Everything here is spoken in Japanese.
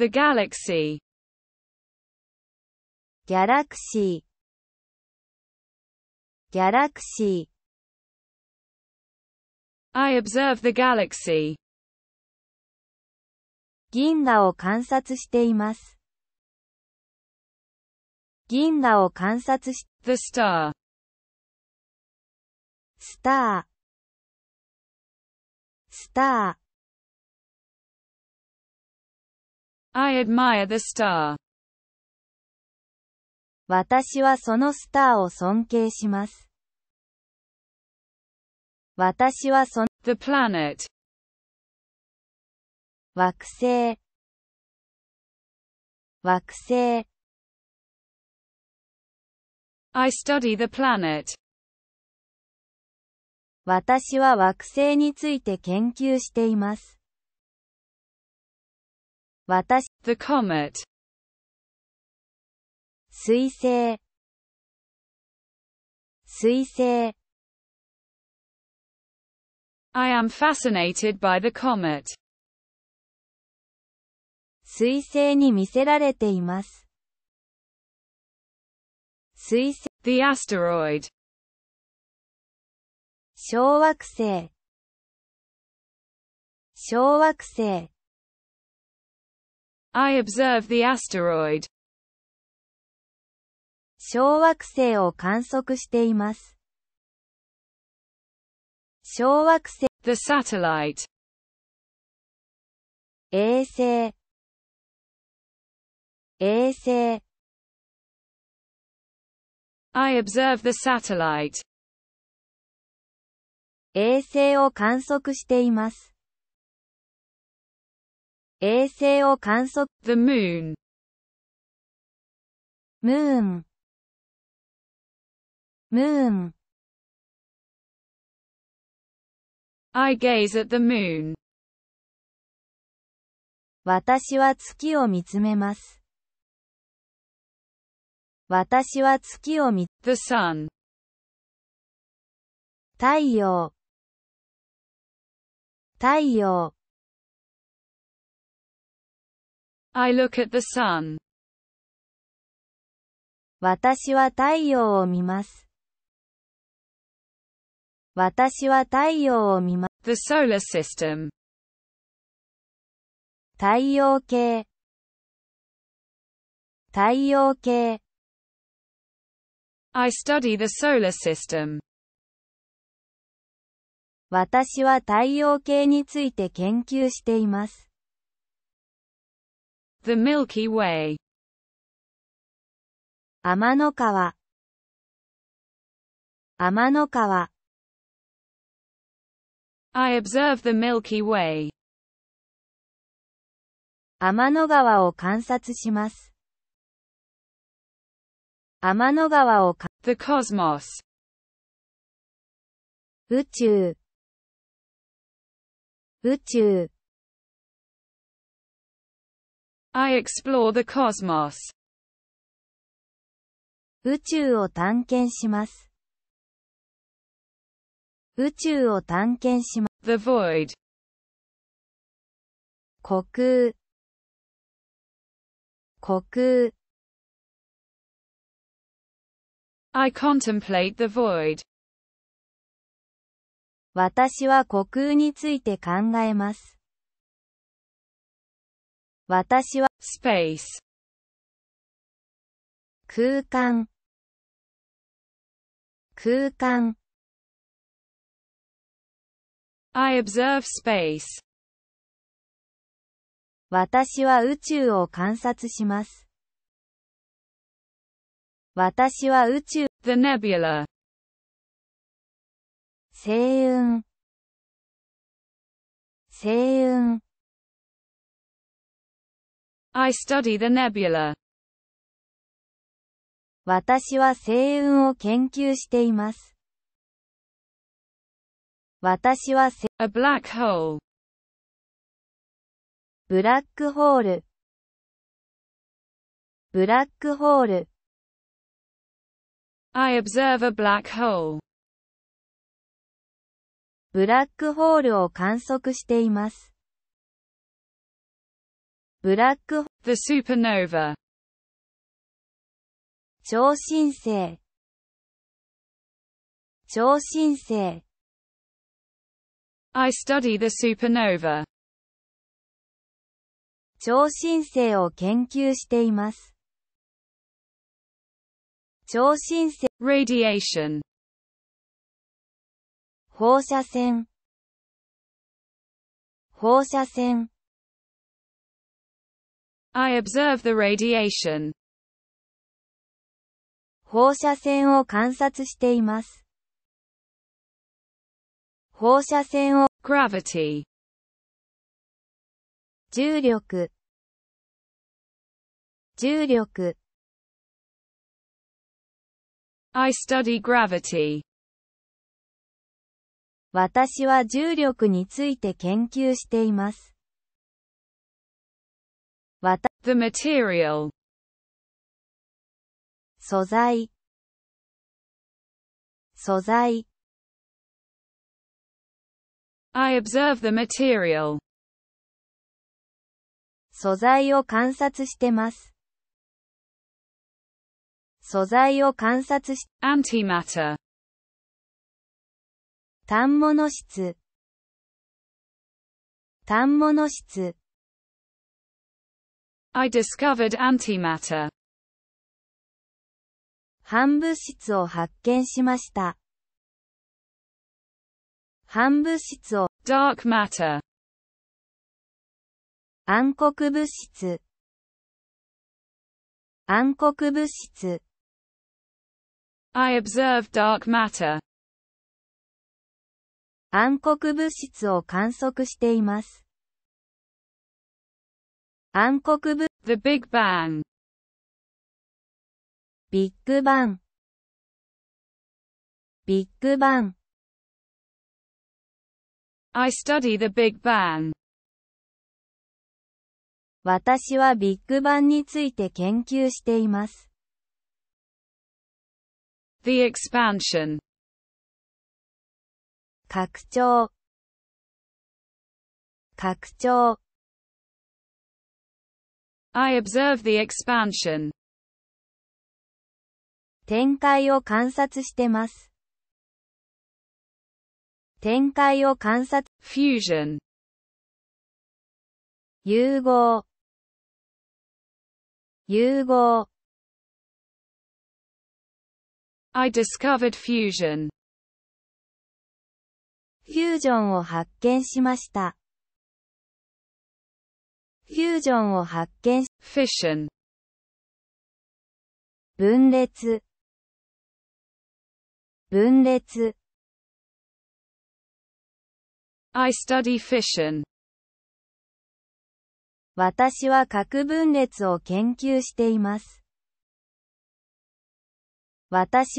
The galaxy. Galaxy. Galaxy. I observe the galaxy. 銀河を観察しています。銀河を観察し、The star スタースター I admire the star. 私はそのスターを尊敬します。私はその The planet 惑星惑星 I study the planet 私は惑星について研究しています。私 The Comet 水星水星 I am fascinated by the comet 水星に見せられています水星 The asteroid 小惑星小惑星 I observe the asteroid. 小惑星を観測しています。小惑星 The satellite 衛星衛星 I observe the satellite 衛星を観測しています。衛星を観測 The Moon Moon Moon I gaze at the moon 私は月を見つめます。私は月を見、The sun 太陽太陽 I look at the sun. 私は太陽を見ます。私は太陽を見ます。The solar system. 太陽系太陽系 I study the solar system. 私は太陽系について研究しています。The Milky Way 天の川天の川 I observe the Milky Way 天の川を観察します天の川を The Cosmos 宇宙宇宙 I explore the cosmos. 宇宙を探検します。宇宙を探検します。The void. 虚空。虚空。I contemplate the void. 私は虚空について考えます。私は space 空間空間 I observe space 私は宇宙を観察します。私は宇宙 The nebula 星雲星雲 I study the nebula. 私は星雲を研究しています。私は A black hole. ブラックホール。ブラックホール。I observe a black hole. ブラックホールを観測しています。ブラック、The Supernova 超新星超新星 I study the supernova 超新星を研究しています。超新星 radiation 放射線放射線 I observe the radiation. 放射線を観察しています。放射線を gravity 重力重力 I study gravity 私は重力について研究しています。わた、the material 素材素材 I observe the material 素材を観察してます。素材を観察し、antimatter 単物質単物質 I discovered antimatter. 半物質を発見しました。半物質を dark matter 暗黒物質暗黒物質 I observed dark matter 暗黒物質を観測しています。暗黒部 The Big Bang ビッグバンビッグバン I study the Big Bang 私はビッグバンについて研究しています The expansion 拡張拡張 I observe the expansion. 展開を観察してます。展開を観察。fusion 融合融合 I discovered fusion フュージョンを発見しました。フュージョンを発見し、fission 分裂分裂 I study fission 私は核分裂を研究しています。私は